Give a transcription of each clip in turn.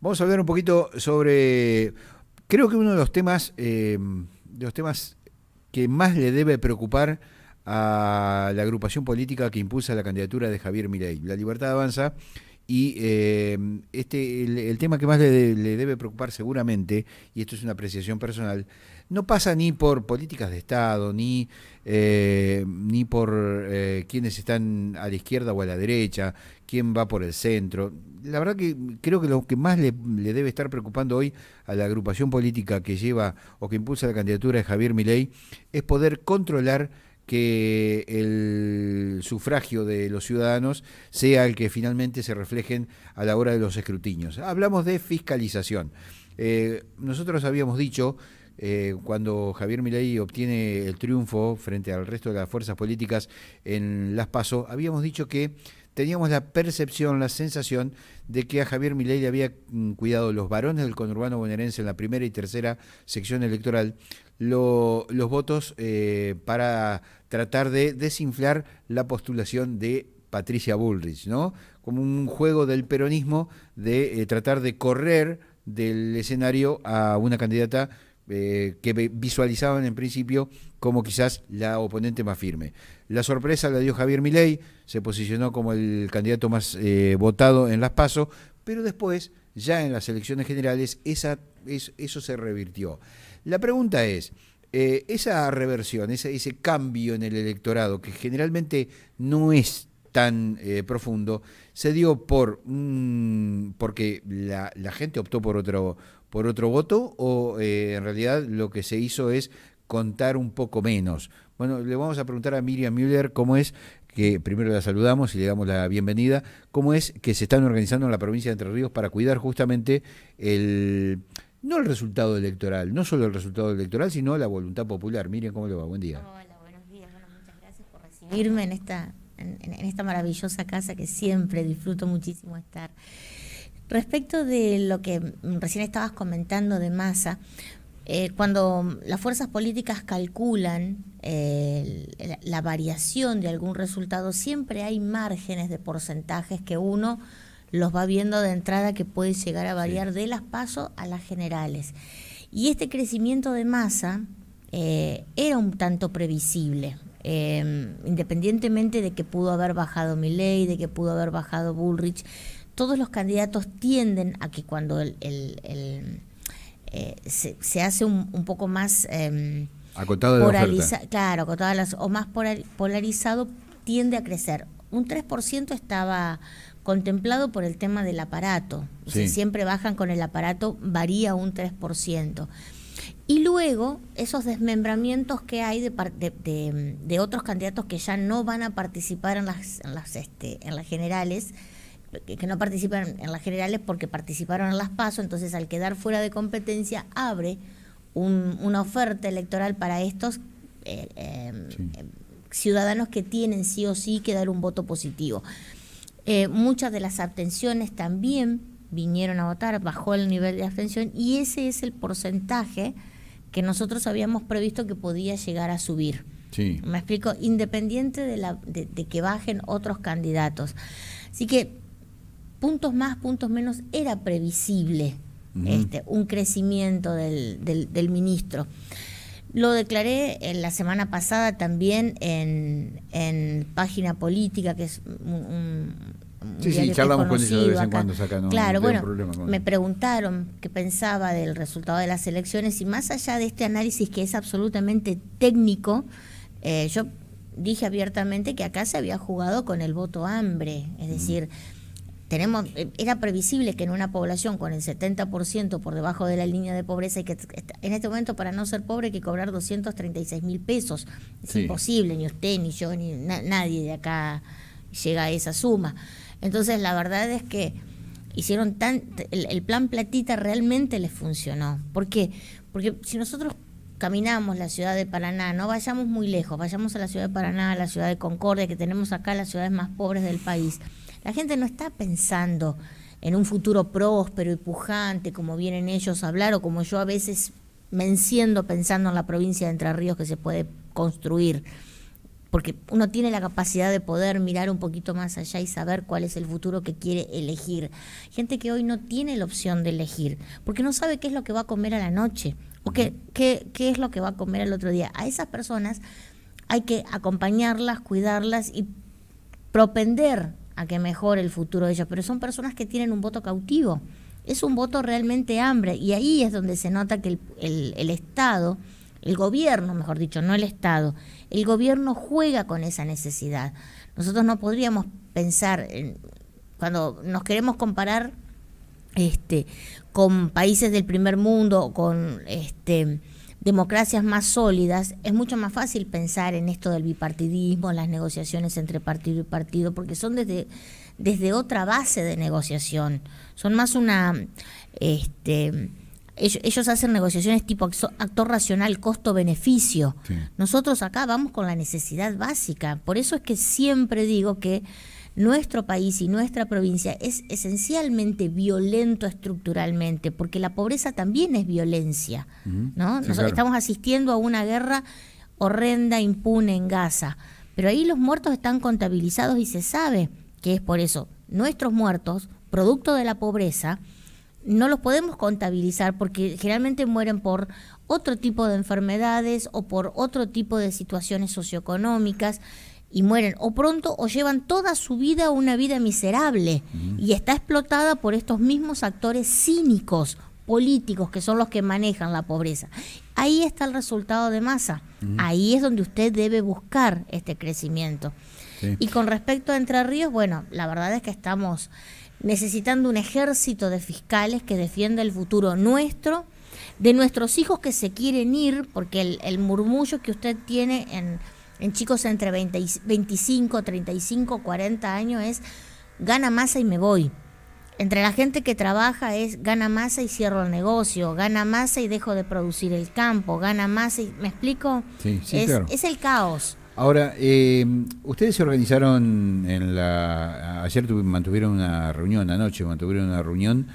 Vamos a hablar un poquito sobre, creo que uno de los temas, eh, de los temas que más le debe preocupar a la agrupación política que impulsa la candidatura de Javier Milei, La Libertad Avanza, y eh, este, el, tema que más le debe preocupar seguramente, y esto es una apreciación personal, no pasa ni por políticas de Estado, ni, eh, ni por eh, quienes están a la izquierda o a la derecha, quién va por el centro. La verdad que creo que lo que más le, debe estar preocupando hoy a la agrupación política que lleva o que impulsa la candidatura de Javier Milei es poder controlar que el sufragio de los ciudadanos sea el que finalmente se reflejen a la hora de los escrutinios. Hablamos de fiscalización. Eh, nosotros habíamos dicho eh, cuando Javier Milei obtiene el triunfo frente al resto de las fuerzas políticas en las PASO, habíamos dicho que teníamos la percepción, la sensación de que a Javier Milei le había mm, cuidado los varones del conurbano bonaerense en la primera y tercera sección electoral los votos eh, para tratar de desinflar la postulación de Patricia Bullrich, ¿no? Como un juego del peronismo de eh, tratar de correr del escenario a una candidata eh, que visualizaban en principio como quizás la oponente más firme. La sorpresa la dio Javier Milei, se posicionó como el candidato más eh, votado en las PASO, pero después, ya en las elecciones generales, eso se revirtió. La pregunta es, eh, esa reversión, ese, cambio en el electorado, que generalmente no es tan profundo, se dio por porque la, gente optó por otro, por otro voto o eh, en realidad lo que se hizo es contar un poco menos. Bueno, le vamos a preguntar a Miriam Müller cómo es que primero la saludamos y le damos la bienvenida, cómo es que se están organizando en la provincia de Entre Ríos para cuidar justamente el no el resultado electoral, no solo el resultado electoral, sino la voluntad popular. Miriam, ¿cómo le va? Buen día. Hola, buenos días. Bueno, muchas gracias por recibirme en esta en esta maravillosa casa que siempre disfruto muchísimo estar. Respecto de lo que mm, recién estabas comentando de masa, eh, cuando las fuerzas políticas calculan eh, la, variación de algún resultado, siempre hay márgenes de porcentajes que uno los va viendo de entrada que puede llegar a variar de las pasos a las generales. Y este crecimiento de masa eh, era un tanto previsible, independientemente de que pudo haber bajado Milley, de que pudo haber bajado Bullrich, todos los candidatos tienden a que cuando el, eh, se, hace un, poco más em, acotado de claro, o más polarizado tiende a crecer. Un 3% estaba contemplado por el tema del aparato. Si siempre bajan con el aparato, varía un 3%. Y luego esos desmembramientos que hay de, de, de otros candidatos que ya no van a participar en las, en las, este, en las generales, que no participan en las generales porque participaron en las PASO, entonces al quedar fuera de competencia abre una oferta electoral para estos eh, em, em, ciudadanos que tienen sí o sí que dar un voto positivo. Eh, muchas de las abstenciones también vinieron a votar, bajó el nivel de abstención y ese es el porcentaje que nosotros habíamos previsto que podía llegar a subir. Me explico, independiente de, la, de que bajen otros candidatos. Así que puntos más, puntos menos, era previsible este, un crecimiento del, ministro. Lo declaré en la semana pasada también en, en Página Política, que es un, sí, sí, charlamos con ellos de vez en cuando Claro, bueno, me preguntaron qué pensaba del resultado de las elecciones y más allá de este análisis que es absolutamente técnico, eh, yo dije abiertamente que acá se había jugado con el voto hambre, es decir, tenemos, eh, era previsible que en una población con el 70% por debajo de la línea de pobreza y que en este momento para no ser pobre hay que cobrar 236 mil pesos. Es imposible, ni usted, ni yo, ni nadie de acá llega a esa suma. Entonces la verdad es que hicieron tan, el, el plan platita realmente les funcionó. ¿Por qué? Porque si nosotros caminamos la ciudad de Paraná, no vayamos muy lejos, vayamos a la ciudad de Paraná, a la ciudad de Concordia, que tenemos acá las ciudades más pobres del país la gente no está pensando en un futuro próspero y pujante, como vienen ellos a hablar, o como yo a veces me enciendo pensando en la provincia de Entre Ríos que se puede construir. Porque uno tiene la capacidad de poder mirar un poquito más allá y saber cuál es el futuro que quiere elegir. Gente que hoy no tiene la opción de elegir, porque no sabe qué es lo que va a comer a la noche o qué, qué, qué es lo que va a comer al otro día. A esas personas hay que acompañarlas, cuidarlas y propender a que mejore el futuro de ellos, pero son personas que tienen un voto cautivo, es un voto realmente hambre, y ahí es donde se nota que el, Estado, el gobierno, mejor dicho, no el Estado, el gobierno juega con esa necesidad. Nosotros no podríamos pensar, en, cuando nos queremos comparar este, con países del primer mundo, con este, democracias más sólidas, es mucho más fácil pensar en esto del bipartidismo, en las negociaciones entre partido y partido, porque son desde, desde otra base de negociación. Son más una... Este, ellos, hacen negociaciones tipo actor racional, costo-beneficio. Nosotros acá vamos con la necesidad básica. Por eso es que siempre digo que nuestro país y nuestra provincia es esencialmente violento estructuralmente, porque la pobreza también es violencia, ¿no? Nosotros estamos asistiendo a una guerra horrenda, impune en Gaza, pero ahí los muertos están contabilizados y se sabe que es por eso. Nuestros muertos, producto de la pobreza, no los podemos contabilizar porque generalmente mueren por otro tipo de enfermedades o por otro tipo de situaciones socioeconómicas y mueren o pronto o llevan toda su vida una vida miserable y está explotada por estos mismos actores cínicos políticos que son los que manejan la pobreza. Ahí está el resultado de masa. Ahí es donde usted debe buscar este crecimiento. Y con respecto a Entre Ríos, bueno, la verdad es que estamos necesitando un ejército de fiscales que defienda el futuro nuestro, de nuestros hijos que se quieren ir, porque el murmullo que usted tiene en en chicos entre 20 y 25, 35, 40 años es gana masa y me voy. Entre la gente que trabaja es gana masa y cierro el negocio, gana masa y dejo de producir el campo, gana masa y... ¿Me explico? Sí, es, es el caos. Ahora, em, ustedes se organizaron en la... Ayer mantuvieron una reunión, anoche mantuvieron una reunión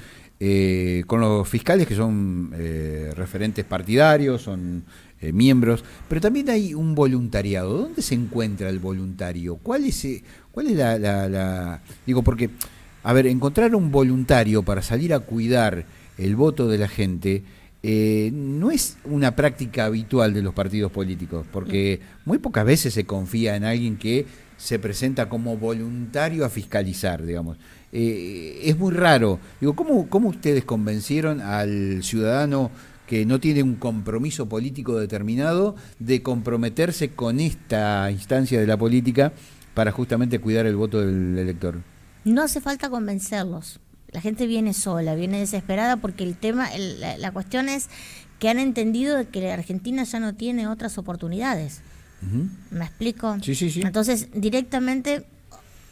eh, con los fiscales que son eh, referentes partidarios, son eh, miembros, pero también hay un voluntariado. ¿Dónde se encuentra el voluntario? ¿Cuál es, cuál es la, Digo, porque, a ver, encontrar un voluntario para salir a cuidar el voto de la gente... no es una práctica habitual de los partidos políticos, porque muy pocas veces se confía en alguien que se presenta como voluntario a fiscalizar, digamos. Eh, es muy raro. Digo, ¿cómo, ustedes convencieron al ciudadano que no tiene un compromiso político determinado de comprometerse con esta instancia de la política para justamente cuidar el voto del elector? No hace falta convencerlos. La gente viene sola, viene desesperada porque el tema, la, cuestión es que han entendido que la Argentina ya no tiene otras oportunidades. ¿Me explico? Sí, sí, sí. Entonces, directamente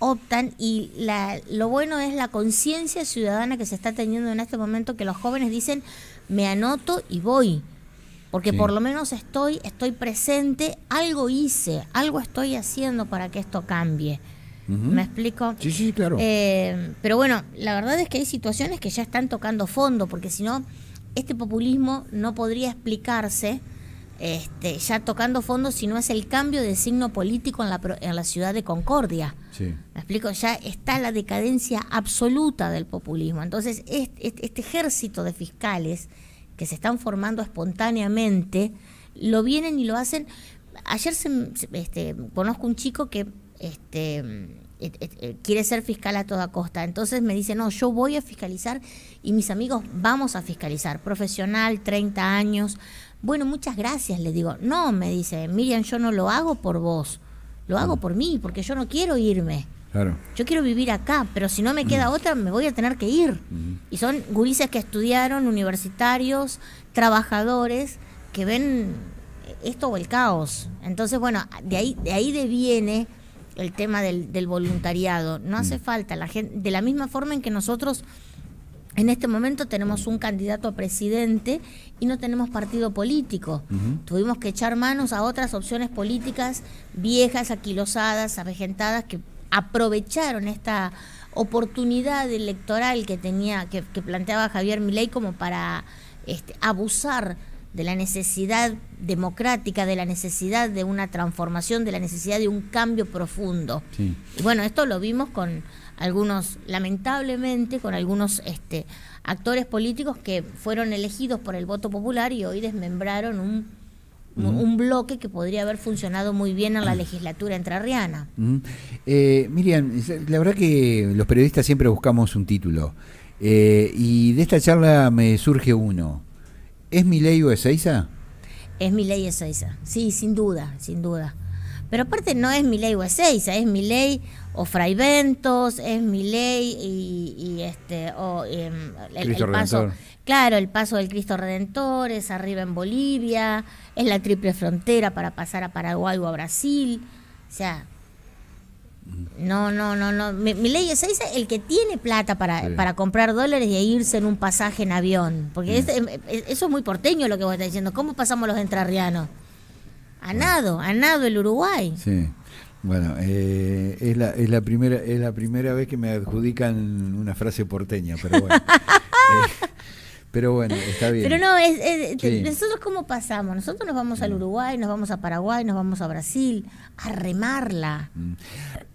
optan y la, lo bueno es la conciencia ciudadana que se está teniendo en este momento que los jóvenes dicen me anoto y voy porque por lo menos estoy estoy presente algo hice algo estoy haciendo para que esto cambie ¿Me explico? Sí, sí, claro. Eh, pero bueno, la verdad es que hay situaciones que ya están tocando fondo, porque si no, este populismo no podría explicarse este, ya tocando fondo, si no es el cambio de signo político en la, ciudad de Concordia. ¿Me explico? Ya está la decadencia absoluta del populismo. Entonces, este, ejército de fiscales que se están formando espontáneamente, lo vienen y lo hacen. Ayer se, este, conozco un chico que este, eh, quiere ser fiscal a toda costa. Entonces me dice, no, yo voy a fiscalizar y mis amigos vamos a fiscalizar. Profesional, 30 años, bueno, muchas gracias, le digo. No, me dice, Miriam, yo no lo hago por vos, lo hago por mí, porque yo no quiero irme. Claro. Yo quiero vivir acá, pero si no me queda mm. otra, me voy a tener que ir. Mm. Y son gurises que estudiaron, universitarios, trabajadores, que ven esto o el caos. Entonces, bueno, de ahí, de ahí deviene el tema del, voluntariado. No hace mm. falta, la gente, de la misma forma en que nosotros en este momento tenemos un candidato a presidente y no tenemos partido político. Tuvimos que echar manos a otras opciones políticas viejas, aquilosadas, arregentadas, que aprovecharon esta oportunidad electoral que tenía, que, planteaba Javier Milei como para este, abusar de la necesidad democrática, de la necesidad de una transformación, de la necesidad de un cambio profundo. Y bueno, esto lo vimos con algunos lamentablemente con algunos este, actores políticos que fueron elegidos por el voto popular y hoy desmembraron un, bloque que podría haber funcionado muy bien en la legislatura entrerriana. Eh, Miriam, la verdad que los periodistas siempre buscamos un título eh, y de esta charla me surge uno. ¿Es mi ley o a Es mi ley a sí, sin duda, sin duda. Pero aparte no es mi ley o es a es mi ley o Fray es Miley y, y este o em, el, paso, Redentor. claro, el paso del Cristo Redentor es arriba en Bolivia, es la triple frontera para pasar a Paraguay o a Brasil, o sea, no, no, no, no. se es el que tiene plata para, para comprar dólares y irse en un pasaje en avión. Porque mm. em, e, e, eso es muy porteño lo que vos estás diciendo. ¿Cómo pasamos los entrarrianos A nado, a nado el Uruguay. Sí. Bueno, eh, es, la, es, la primera, es la primera vez que me adjudican una frase porteña, pero bueno. Eh, pero bueno, está bien. Pero no, nosotros cómo pasamos. Nosotros nos vamos al mm. Uruguay, nos vamos a Paraguay, nos vamos a Brasil, a remarla. Mm.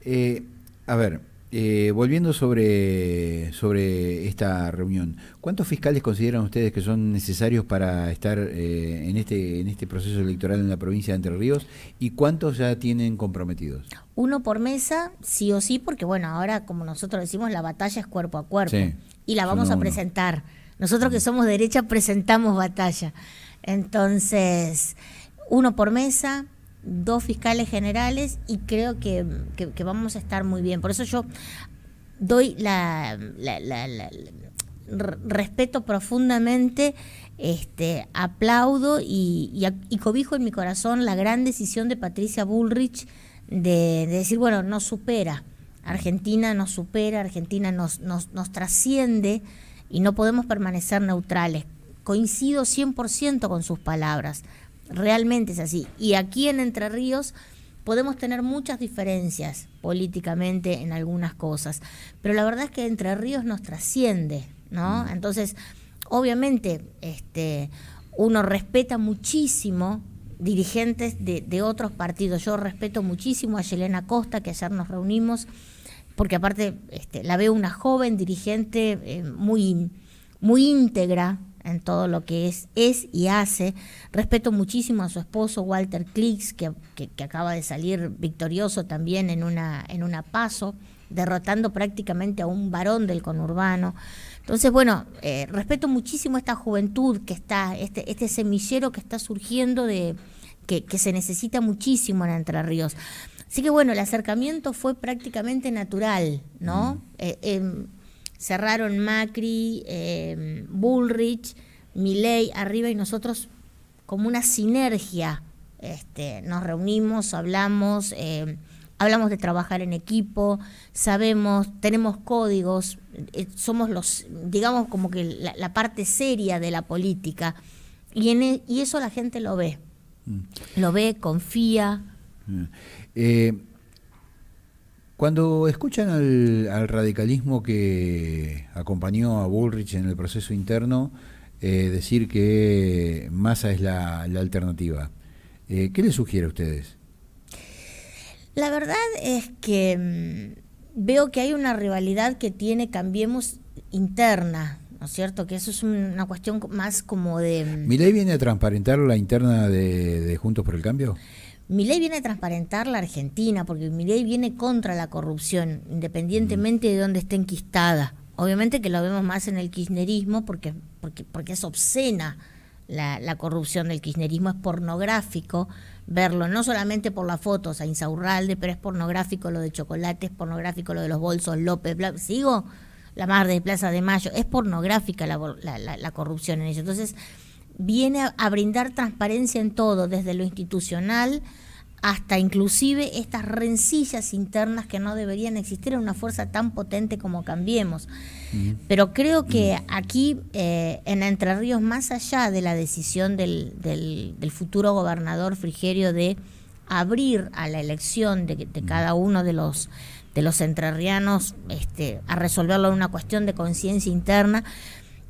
Eh, a ver, eh, volviendo sobre, sobre esta reunión, ¿cuántos fiscales consideran ustedes que son necesarios para estar eh, en, este, en este proceso electoral en la provincia de Entre Ríos y cuántos ya tienen comprometidos? Uno por mesa, sí o sí, porque bueno, ahora como nosotros decimos, la batalla es cuerpo a cuerpo y la vamos a presentar. Nosotros que somos derecha presentamos batalla. Entonces, uno por mesa, dos fiscales generales y creo que, vamos a estar muy bien. Por eso yo doy la, respeto profundamente, este, aplaudo y, cobijo en mi corazón la gran decisión de Patricia Bullrich de, decir, bueno, no supera, Argentina nos supera, Argentina nos, nos, nos trasciende y no podemos permanecer neutrales. Coincido 100% con sus palabras. Realmente es así. Y aquí en Entre Ríos podemos tener muchas diferencias políticamente en algunas cosas, pero la verdad es que Entre Ríos nos trasciende, ¿no? Mm. Entonces, obviamente, este, uno respeta muchísimo dirigentes de, otros partidos. Yo respeto muchísimo a Yelena Costa, que ayer nos reunimos, porque aparte este, la veo una joven dirigente eh, muy, muy íntegra, en todo lo que es, es y hace. Respeto muchísimo a su esposo, Walter Clix, que, acaba de salir victorioso también en una, en una paso, derrotando prácticamente a un varón del conurbano. Entonces, bueno, eh, respeto muchísimo a esta juventud que está, este, este semillero que está surgiendo de, que, se necesita muchísimo en Entre Ríos. Así que bueno, el acercamiento fue prácticamente natural, ¿no? Mm. Eh, em, cerraron Macri, eh, Bullrich, Milei arriba y nosotros como una sinergia. Este, nos reunimos, hablamos, eh, hablamos de trabajar en equipo, sabemos, tenemos códigos, eh, somos los, digamos, como que la, parte seria de la política. Y, e, eso la gente lo ve. Mm. Lo ve, confía. Cuando escuchan al, radicalismo que acompañó a Bullrich en el proceso interno eh, decir que Massa es la, alternativa, eh, ¿qué les sugiere a ustedes? La verdad es que mm, veo que hay una rivalidad que tiene Cambiemos interna, ¿no es cierto? Que eso es una cuestión más como de... Mm, ley viene a transparentar la interna de, de Juntos por el Cambio? Mi ley viene a transparentar la Argentina, porque mi ley viene contra la corrupción, independientemente de dónde esté enquistada. Obviamente que lo vemos más en el kirchnerismo, porque, porque, porque es obscena la, la corrupción del kirchnerismo, es pornográfico verlo, no solamente por las fotos a Insaurralde, pero es pornográfico lo de chocolate, es pornográfico lo de los bolsos López, sigo la Mar de Plaza de Mayo, es pornográfica la, la, la corrupción en ellos. Entonces, viene a, brindar transparencia en todo, desde lo institucional hasta inclusive estas rencillas internas que no deberían existir en una fuerza tan potente como Cambiemos. Pero creo que aquí, eh, en Entre Ríos, más allá de la decisión del, futuro gobernador Frigerio de abrir a la elección de, cada uno de los de los entrerrianos este, a resolverlo en una cuestión de conciencia interna,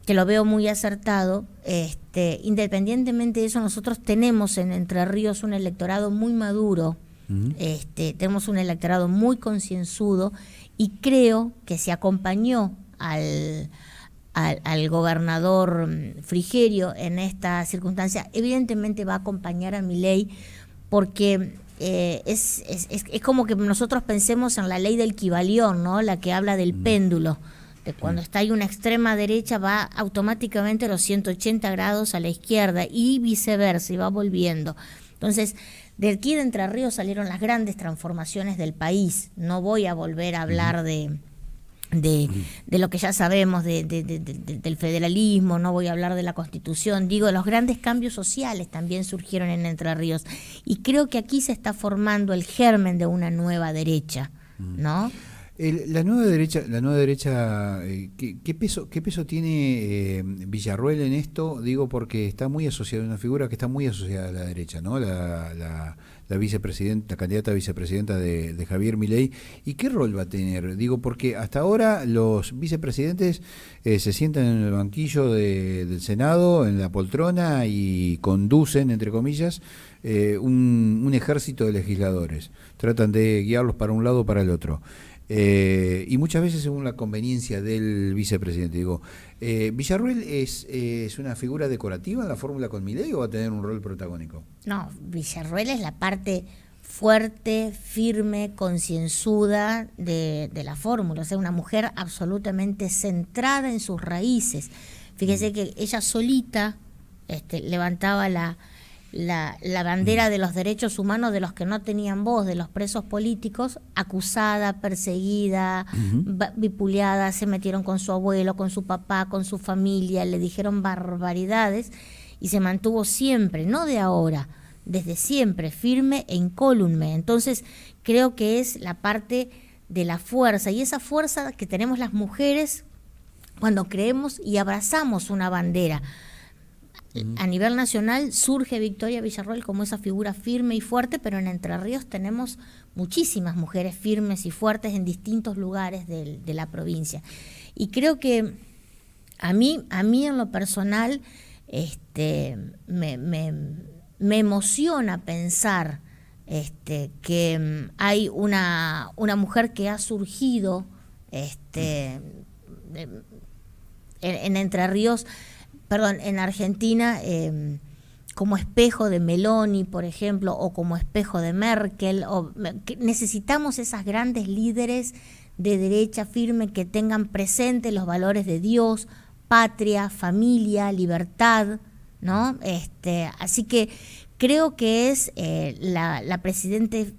que lo veo muy acertado. Este, independientemente de eso, nosotros tenemos en Entre Ríos un electorado muy maduro, este, tenemos un electorado muy concienzudo y creo que se acompañó al, al, gobernador mm, Frigerio en esta circunstancia. Evidentemente va a acompañar a mi ley porque eh, es, es, es, como que nosotros pensemos en la ley del equivalión, ¿no? la que habla del péndulo. Cuando mm. está ahí una extrema derecha va automáticamente los 180 grados a la izquierda y viceversa, y va volviendo. Entonces, de aquí de Entre Ríos salieron las grandes transformaciones del país. No voy a volver a hablar de, de, lo que ya sabemos del federalismo, no voy a hablar de la constitución, digo, los grandes cambios sociales también surgieron en Entre Ríos. Y creo que aquí se está formando el germen de una nueva derecha, mm. ¿no? la nueva derecha, la nueva derecha, eh, ¿qué, peso, qué peso tiene eh, Villarruel en esto? Digo porque está muy asociada una figura que está muy asociada a la derecha, ¿no? La, la, la vicepresidenta, la candidata vicepresidenta de, Javier Milei. ¿Y qué rol va a tener? Digo porque hasta ahora los vicepresidentes eh, se sientan en el banquillo del Senado, en la poltrona y conducen, entre comillas, un, un ejército de legisladores. Tratan de guiarlos para un lado o para el otro. Eh, y muchas veces según la conveniencia del vicepresidente. Digo, eh, ¿Villarruel es, es, una figura decorativa en la fórmula con Milei o va a tener un rol protagónico? No, Villarruel es la parte fuerte, firme, concienzuda de, la fórmula, o sea, una mujer absolutamente centrada en sus raíces. Fíjese mm. que ella solita este, levantaba la, la, la, bandera mm. de los derechos humanos de los que no tenían voz, de los presos políticos, acusada, perseguida, bipuleada, se metieron con su abuelo, con su papá, con su familia, le dijeron barbaridades y se mantuvo siempre, no de ahora, desde siempre, firme e incólume. Entonces creo que es la parte de la fuerza y esa fuerza que tenemos las mujeres cuando creemos y abrazamos una bandera. Mm. a nivel nacional surge Victoria Villarroel como esa figura firme y fuerte, pero en Entre Ríos tenemos muchísimas mujeres firmes y fuertes en distintos lugares de, la provincia. Y creo que a mí, a mí en lo personal, este, me, emociona pensar este, que mm, hay una, mujer que ha surgido este, en Entre Ríos perdón, en Argentina em, como espejo de Meloni, por ejemplo, o como espejo de Merkel. O, necesitamos esas grandes líderes de derecha firme que tengan presentes los valores de Dios, patria, familia, libertad, ¿no? Este, así que creo que es eh, la, la, presidente,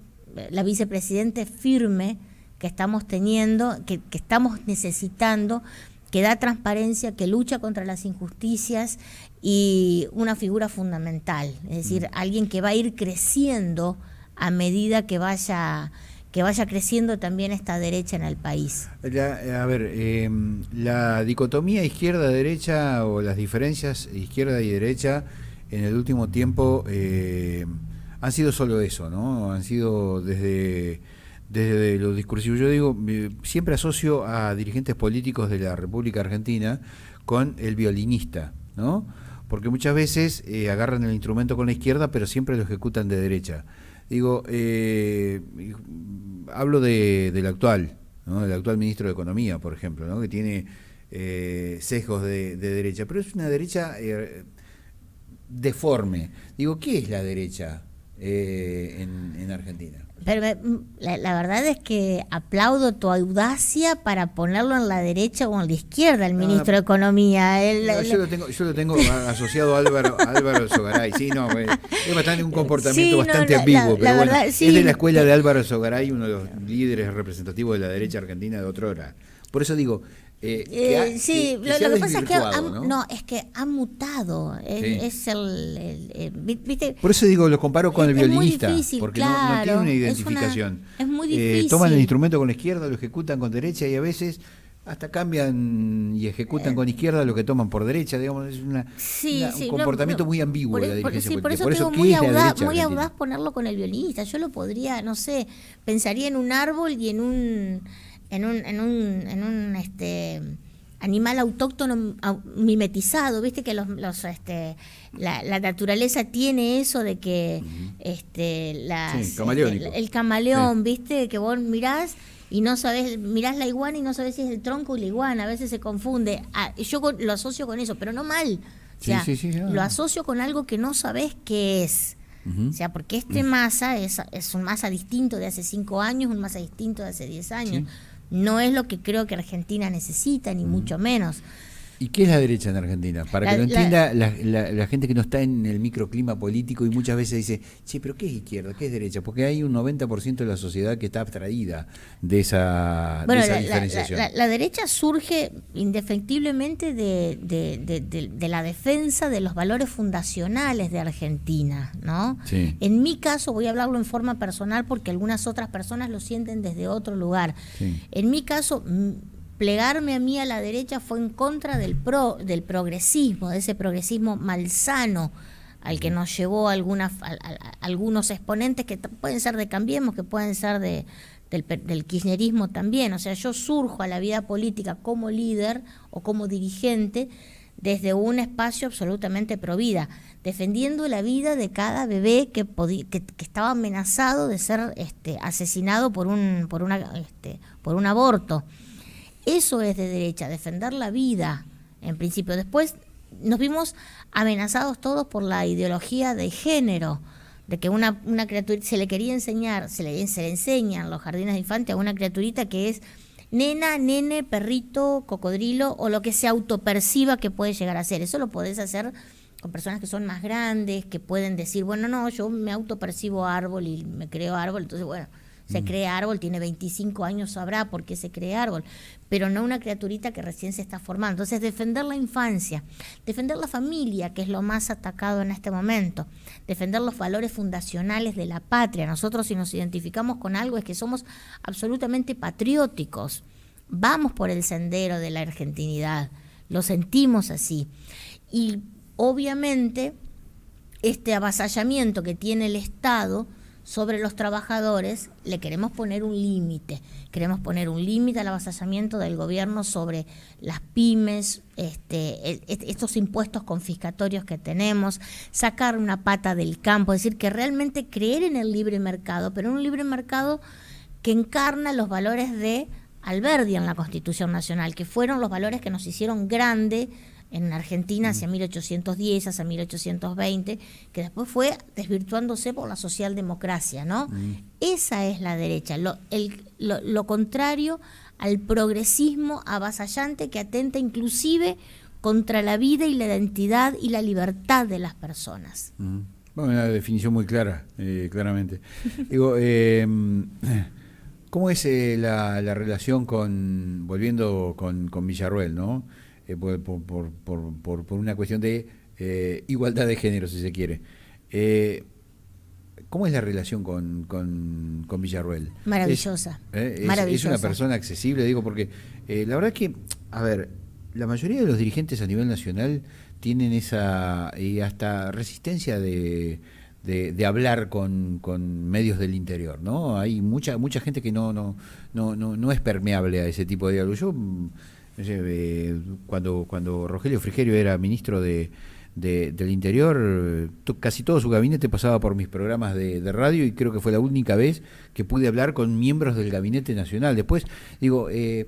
la vicepresidente firme que estamos teniendo, que estamos necesitando, que da transparencia, que lucha contra las injusticias y una figura fundamental, es decir, mm. alguien que va a ir creciendo a medida que vaya que vaya creciendo también esta derecha en el país. a ver, em, la dicotomía izquierda-derecha o las diferencias izquierda y derecha en el último tiempo eh, han sido solo eso, ¿no? Han sido desde desde lo discursivo. Yo digo, siempre asocio a dirigentes políticos de la República Argentina con el violinista, ¿no? Porque muchas veces eh, agarran el instrumento con la izquierda, pero siempre lo ejecutan de derecha. Digo, eh, hablo del actual, ¿no? El actual ministro de Economía, por ejemplo, Que tiene eh, sesgos de, de, derecha, pero es una derecha eh, deforme. Digo, ¿qué es la derecha? Eh, en, Argentina. Pero eh, mm, la, verdad es que aplaudo tu audacia para ponerlo en la derecha o en la izquierda, el ministro de Economía. yo, lo tengo, asociado a Álvaro, Álvaro Sogaray. Sí, no, pues, es, bastante, un comportamiento bastante ambiguo. La, Es de la escuela de Álvaro Sogaray, uno de los líderes representativos de la derecha argentina de otrora. Por eso digo, eh, eh sí, lo, que pasa es que ha, ¿no? es que ha mutado. Es, el, Por eso digo, lo comparo con el violinista, porque no, tiene una identificación. Es, muy eh, difícil. toman el instrumento con la izquierda, lo ejecutan con derecha y a veces hasta cambian y ejecutan con eh. izquierda lo que toman por derecha, digamos, es una, un comportamiento muy ambiguo por, eso, es muy audaz ponerlo con el violinista. Yo lo podría, no sé, pensaría en un árbol y en un en un, en un, en un este, animal autóctono mimetizado, viste que los, los este, la, naturaleza tiene eso de que este, el, camaleón, viste, que vos mirás y no sabes, mirás la iguana y no sabes si es el tronco o la iguana, a veces se confunde. Ah, yo lo asocio con eso, pero no mal. sea, ah. Lo asocio con algo que no sabes qué es. O sea, porque este mm. masa es, es, un masa distinto de hace 5 años, un masa distinto de hace 10 años. No es lo que creo que Argentina necesita, ni mucho menos. ¿Y qué es la derecha en Argentina? Para que lo entienda la, gente que no está en el microclima político y muchas veces dice, che, pero ¿qué es izquierda? ¿Qué es derecha? Porque hay un 90% de la sociedad que está abstraída de esa, diferenciación. La, derecha surge indefectiblemente de, la defensa de los valores fundacionales de Argentina, ¿no? En mi caso, voy a hablarlo en forma personal porque algunas otras personas lo sienten desde otro lugar. En mi caso plegarme a mí a la derecha fue en contra del, pro, del progresismo, de ese progresismo malsano al que nos llevó algunos exponentes que pueden ser de Cambiemos, que pueden ser del, kirchnerismo también. O sea, yo surjo a la vida política como líder o como dirigente desde un espacio absolutamente provida, defendiendo la vida de cada bebé que, estaba amenazado de ser este, asesinado por por, este, por un aborto. Eso es de derecha, defender la vida, en principio. Después nos vimos amenazados todos por la ideología de género, de que una, una se le quería enseñar, se le, se los jardines de infantes a una criaturita que es nena, nene, perrito, cocodrilo o lo que se autoperciba que puede llegar a ser. Eso lo podés hacer con personas que son más grandes, que pueden decir, bueno, no, yo me autopercibo árbol y me creo árbol, entonces bueno, se mm. cree árbol, tiene 25 años, sabrá por qué se cree árbol pero no una criaturita que recién se está formando. Entonces, defender la infancia, defender la familia, que es lo más atacado en este momento, defender los valores fundacionales de la patria. Nosotros si nos identificamos con algo es que somos absolutamente patrióticos, vamos por el sendero de la argentinidad, lo sentimos así. Y obviamente, este avasallamiento que tiene el Estado, sobre los trabajadores, le queremos poner un límite. Queremos poner un límite al avasallamiento del gobierno sobre las pymes, este, estos impuestos confiscatorios que tenemos, sacar una pata del campo, es decir, que realmente creer en el libre mercado, pero en un libre mercado que encarna los valores de Alberdi en la Constitución Nacional, que fueron los valores que nos hicieron grande en Argentina hacia 1810, hacia 1820, que después fue desvirtuándose por la socialdemocracia, ¿no? Mm. Esa es la derecha, lo, contrario al progresismo avasallante que atenta inclusive contra la vida y la identidad y la libertad de las personas. Mm. Bueno, una definición muy clara, eh, claramente. Digo, em, ¿cómo es eh, la, relación con, volviendo con, con Villarruel, ¿no? Eh, por, una cuestión de eh, igualdad de género, si se quiere. Eh, ¿Cómo es la relación con, con, Villarruel? Maravillosa. Es, una persona accesible, digo, porque la verdad es que, a ver, la mayoría de los dirigentes a nivel nacional tienen esa y hasta resistencia de, hablar con, medios del interior, ¿no? Hay mucha mucha gente que no no no es permeable a ese tipo de diálogo. Yo cuando, cuando Rogelio Frigerio era ministro de, del Interior, casi todo su gabinete pasaba por mis programas de, radio y creo que fue la única vez que pude hablar con miembros del Gabinete Nacional. Después, digo, eh,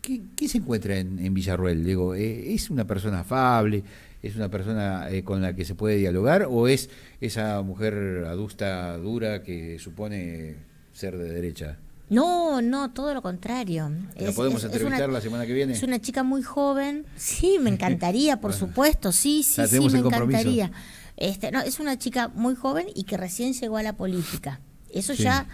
¿qué, se encuentra en, Villarruel? Digo, eh, ¿es una persona afable? ¿Es una persona eh, con la que se puede dialogar? ¿O es esa mujer adusta, dura, que supone ser de derecha? No, no, todo lo contrario. ¿La podemos entrevistar una, la semana que viene? Es una chica muy joven. Sí, me encantaría, por supuesto. Sí, sí, sí, me encantaría. Este, no, es una chica muy joven y que recién llegó a la política. Eso ya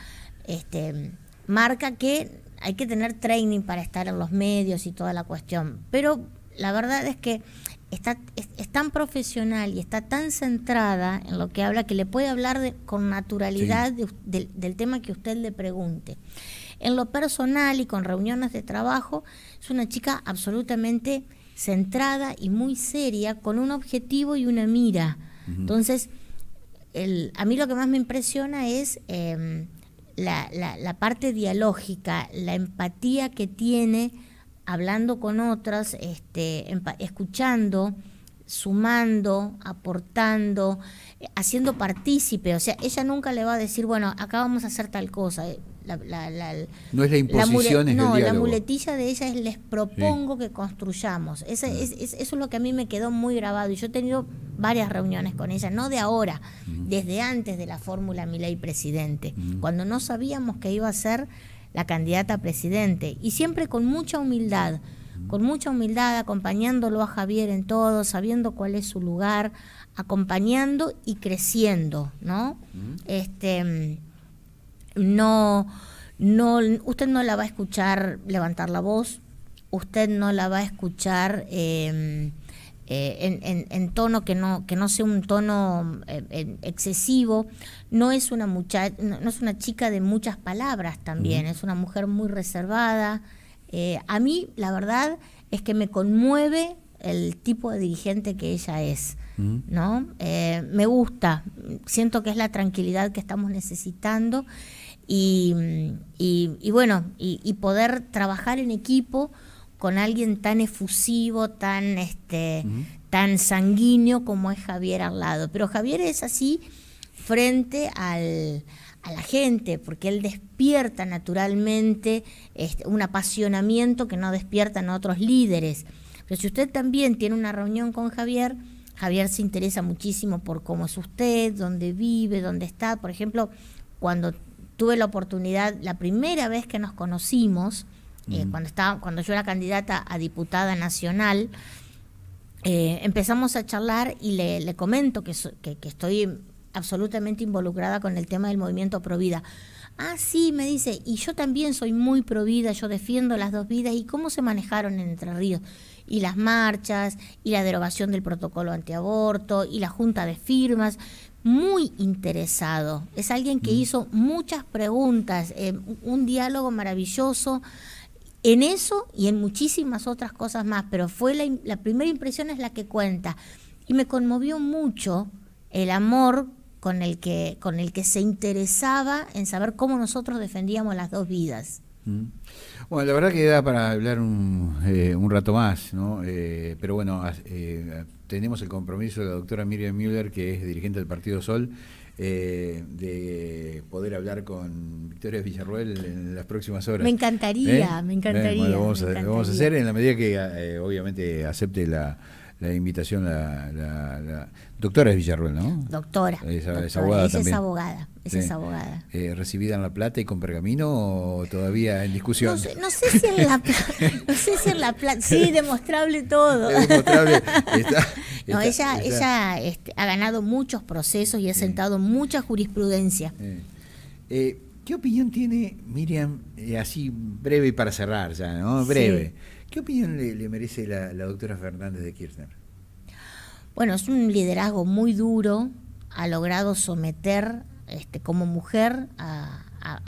este, marca que hay que tener training para estar en los medios y toda la cuestión. Pero la verdad es que está, es, tan profesional y está tan centrada en lo que habla que le puede hablar con naturalidad del tema que usted le pregunte. En lo personal y con reuniones de trabajo, es una chica absolutamente centrada y muy seria, con un objetivo y una mira. Entonces, el, a mí lo que más me impresiona es em, la, la, parte dialógica, la empatía que tiene hablando con otras, este, escuchando, sumando, aportando, eh, haciendo partícipe. O sea, ella nunca le va a decir, bueno, acá vamos a hacer tal cosa. Eh, la, la, la, no es la imposición, No, la muletilla de ella es les propongo que construyamos. es, eso es lo que a mí me quedó muy grabado. Y yo he tenido varias reuniones con ella, no de ahora, desde antes de la fórmula mi ley Presidente, cuando no sabíamos que iba a ser la candidata a presidente, y siempre con mucha humildad, con mucha humildad, acompañándolo a Javier en todo, sabiendo cuál es su lugar, acompañando y creciendo, ¿no? Este no no usted no la va a escuchar levantar la voz, usted no la va a escuchar em, eh, en, tono que no, que no sea un tono eh, excesivo. No es, una no, es una chica de muchas palabras también, es una mujer muy reservada. Eh, a mí, la verdad, es que me conmueve el tipo de dirigente que ella es, me gusta, siento que es la tranquilidad que estamos necesitando y, y, bueno, y poder trabajar en equipo con alguien tan efusivo, tan, este, tan sanguíneo como es Javier al lado. Pero Javier es así frente al, a la gente, porque él despierta naturalmente este, un apasionamiento que no despiertan otros líderes. Pero si usted también tiene una reunión con Javier, Javier se interesa muchísimo por cómo es usted, dónde vive, dónde está. Por ejemplo, cuando tuve la oportunidad, la primera vez que nos conocimos, eh, cuando, estaba, cuando yo era candidata a diputada nacional, eh, empezamos a charlar y le, comento que, estoy absolutamente involucrada con el tema del movimiento Provida. Ah, sí, me dice, y yo también soy muy Pro Vida, yo defiendo las dos vidas y cómo se manejaron en Entre Ríos. Y las marchas, y la derogación del protocolo antiaborto, y la junta de firmas. Muy interesado. Es alguien que mm. hizo muchas preguntas, eh, un diálogo maravilloso en eso y en muchísimas otras cosas más, pero fue la, primera impresión es la que cuenta. Y me conmovió mucho el amor con el que, con el que se interesaba en saber cómo nosotros defendíamos las dos vidas. Mm. Bueno, la verdad que da para hablar un, eh, un rato más, ¿no? Eh, pero bueno, eh, tenemos el compromiso de la doctora Miriam Müller, que es dirigente del Partido Sol, eh, de poder hablar con Victoria Villarruel en las próximas horas. Me encantaría, ¿Eh? me encantaría. Bueno, vamos, a, hacer en la medida que eh, obviamente acepte la, invitación la, doctora es Villarruel, ¿no? Doctora. Esa, es abogada. es eh, abogada. ¿Recibida en La Plata y con pergamino o todavía en discusión? No sé, si en La Plata. si Sí, demostrable todo. demostrable. No, ella, ella este, ha ganado muchos procesos y ha sentado mucha jurisprudencia. Eh, ¿Qué opinión tiene Miriam, eh, así breve y para cerrar ya, ¿no? Breve. ¿Qué opinión le, merece la, doctora Fernández de Kirchner? Bueno, es un liderazgo muy duro, ha logrado someter este, como mujer a,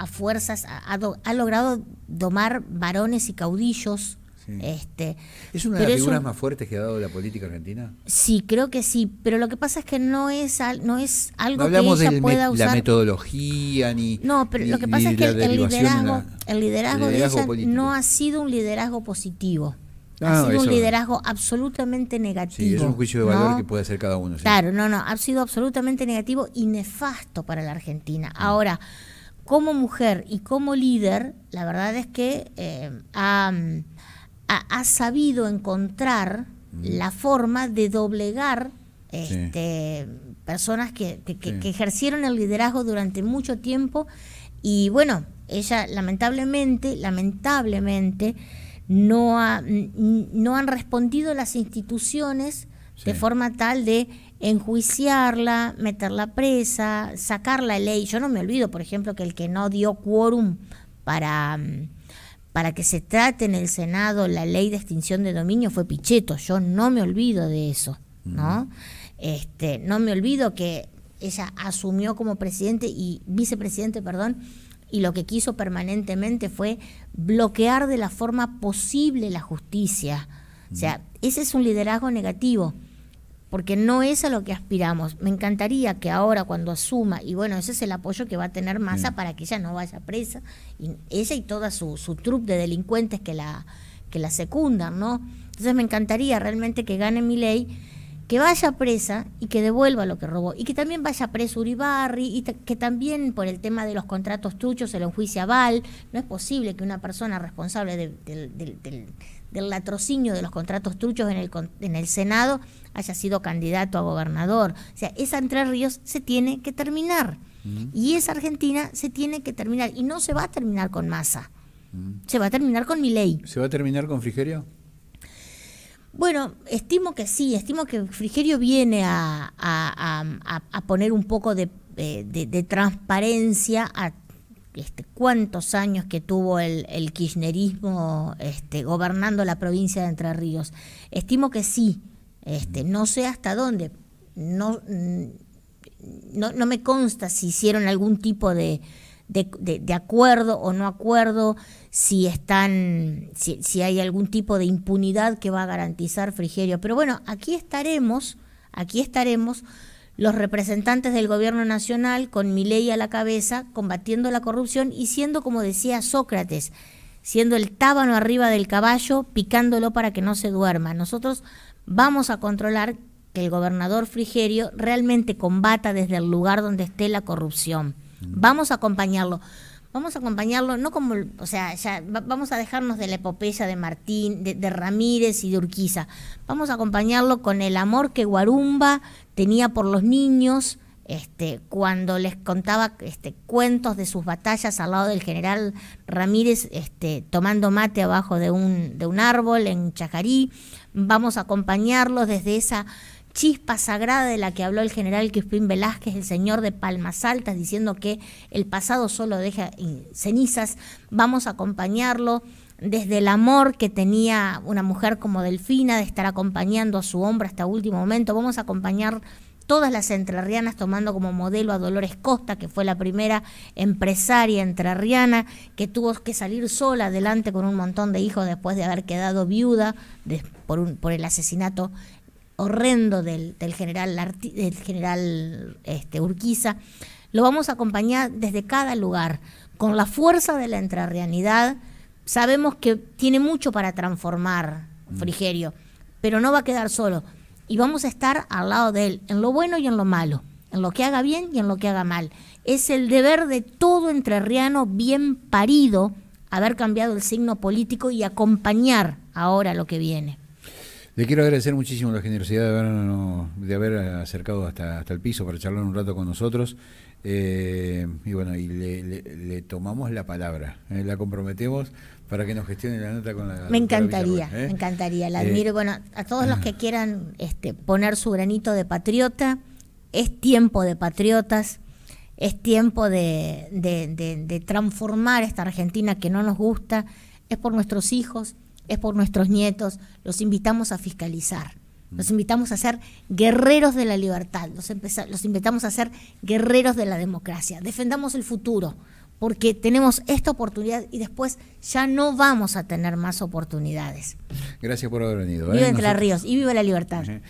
fuerzas, ha, ha, logrado domar varones y caudillos este, ¿Es una de las figuras más fuertes que ha dado la política argentina? Sí, creo que sí, pero lo que pasa es que no es, no es algo que ella pueda usar. la metodología ni. No, pero lo que pasa es que el, liderazgo, de ella no ha sido un liderazgo positivo. Ah, ha sido un liderazgo absolutamente negativo. Sí, es un juicio de valor que puede hacer cada uno. Claro, no, no, ha sido absolutamente negativo y nefasto para la Argentina. Mm. Ahora, como mujer y como líder, la verdad es que eh, ha ha, sabido encontrar la forma de doblegar este, personas que, ejercieron el liderazgo durante mucho tiempo y bueno, ella lamentablemente, lamentablemente no, no han respondido las instituciones de forma tal de enjuiciarla, meterla presa, sacarla de ley. Yo no me olvido, por ejemplo, que el que no dio quórum para mm, para que se trate en el Senado la ley de extinción de dominio fue picheto. Yo no me olvido de eso, ¿no? Este, no me olvido que ella asumió como presidente y vicepresidente, perdón, y lo que quiso permanentemente fue bloquear de la forma posible la justicia. O sea, ese es un liderazgo negativo porque no es a lo que aspiramos. Me encantaría que ahora cuando asuma, y bueno, ese es el apoyo que va a tener Massa para que ella no vaya presa, y ella y toda su, su de delincuentes que la, que la secundan, ¿no? Entonces me encantaría realmente que gane mi ley, que vaya presa y que devuelva lo que robó, y que también vaya preso Uribarri, y que también por el tema de los contratos truchos se lo enjuicia Val, no es posible que una persona responsable del... del latrocinio de los contratos truchos en el, en el Senado haya sido candidato a gobernador. O sea, esa Entre Ríos se tiene que terminar. Y esa Argentina se tiene que terminar. Y no se va a terminar con Massa, Se va a terminar con Milei. ¿Se va a terminar con Frigerio? Bueno, estimo que sí, estimo que Frigerio viene a, poner un poco eh, de, transparencia a este, cuántos años que tuvo el, el kirchnerismo este, gobernando la provincia de Entre Ríos. Estimo que sí, este, no sé hasta dónde. Mm, no, no, me consta si hicieron algún tipo de, de, acuerdo o no acuerdo, si están, si, si, hay algún tipo de impunidad que va a garantizar Frigerio. Pero bueno, aquí estaremos, aquí estaremos los representantes del gobierno nacional con mi ley a la cabeza, combatiendo la corrupción y siendo, como decía Sócrates, siendo el tábano arriba del caballo, picándolo para que no se duerma. Nosotros vamos a controlar que el gobernador Frigerio realmente combata desde el lugar donde esté la corrupción. Mm. Vamos a acompañarlo. Vamos a acompañarlo, no como, o sea, vamos a dejarnos de la epopeya de Martín, de, de Ramírez y de Urquiza. Vamos a acompañarlo con el amor que Guarumba tenía por los niños, este, cuando les contaba este, cuentos de sus batallas al lado del general Ramírez, este, tomando mate abajo de un, de un árbol en Chajarí. Vamos a acompañarlos desde esa chispa sagrada de la que habló el general Crispín Velázquez, el señor de Palmas Altas, diciendo que el pasado solo deja cenizas. Vamos a acompañarlo desde el amor que tenía una mujer como Delfina, de estar acompañando a su hombre hasta último momento. Vamos a acompañar todas las entrerrianas tomando como modelo a Dolores Costa, que fue la primera empresaria entrerriana que tuvo que salir sola adelante con un montón de hijos después de haber quedado viuda por, el asesinato horrendo del, general, del general este, Urquiza. Lo vamos a acompañar desde cada lugar, con la fuerza de la entrerrianidad. Sabemos que tiene mucho para transformar mm. Frigerio, pero no va a quedar solo y vamos a estar al lado de Él, en lo bueno y en lo malo, en lo que haga bien y en lo que haga mal. Es el deber de todo entrerriano bien parido haber cambiado el signo político y acompañar ahora lo que viene. Le quiero agradecer muchísimo la generosidad de, de haber acercado hasta, hasta el piso para charlar un rato con nosotros. Eh, y bueno, y le, tomamos la palabra, eh, la comprometemos para que nos gestione la nota con la. Me encantaría, ¿eh? me encantaría. La eh, admiro. bueno, a todos los ah. que quieran este, poner su granito de patriota, es tiempo de patriotas, es tiempo de, transformar esta Argentina que no nos gusta, es por nuestros hijos, es por nuestros nietos. Los invitamos a fiscalizar. Los mm. invitamos a ser guerreros de la libertad, los invitamos a ser guerreros de la democracia. Defendamos el futuro, porque tenemos esta oportunidad y después ya no vamos a tener más oportunidades. Gracias por haber venido. ¿eh? Viva Entre Ríos y viva la libertad.